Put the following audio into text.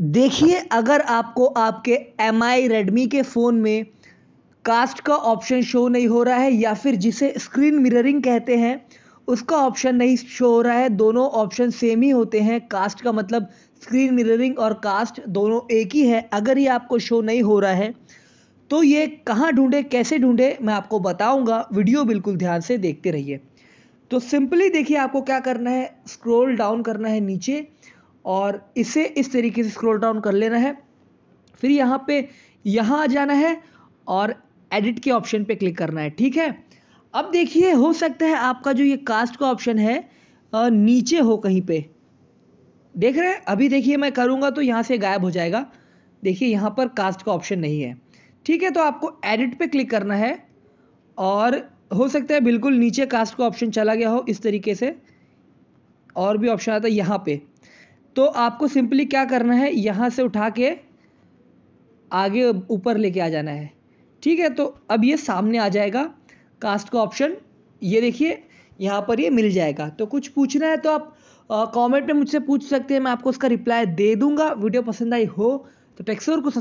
देखिए अगर आपको आपके एम आई रेडमी के फ़ोन में कास्ट का ऑप्शन शो नहीं हो रहा है या फिर जिसे स्क्रीन मिररिंग कहते हैं उसका ऑप्शन नहीं शो हो रहा है दोनों ऑप्शन सेम ही होते हैं कास्ट का मतलब स्क्रीन मिररिंग और कास्ट दोनों एक ही है अगर ये आपको शो नहीं हो रहा है तो ये कहाँ ढूंढे कैसे ढूंढे मैं आपको बताऊंगा वीडियो बिल्कुल ध्यान से देखते रहिए तो सिंपली देखिए आपको क्या करना है स्क्रोल डाउन करना है नीचे और इसे इस तरीके से स्क्रॉल डाउन कर लेना है फिर यहाँ पे यहाँ आ जाना है और एडिट के ऑप्शन पे क्लिक करना है ठीक है अब देखिए हो सकता है आपका जो ये कास्ट का ऑप्शन है नीचे हो कहीं पे देख रहे हैं अभी देखिए मैं करूँगा तो यहाँ से गायब हो जाएगा देखिए यहाँ पर कास्ट का ऑप्शन नहीं है ठीक है तो आपको एडिट पर क्लिक करना है और हो सकता है बिल्कुल नीचे कास्ट का ऑप्शन चला गया हो इस तरीके से और भी ऑप्शन आता है यहाँ पे तो आपको सिंपली क्या करना है यहाँ से उठा के आगे ऊपर लेके आ जाना है ठीक है तो अब ये सामने आ जाएगा कास्ट का ऑप्शन ये देखिए यहाँ पर ये मिल जाएगा तो कुछ पूछना है तो आप कमेंट में मुझसे पूछ सकते हैं मैं आपको उसका रिप्लाई दे दूंगा वीडियो पसंद आई हो तो टेक्सोर को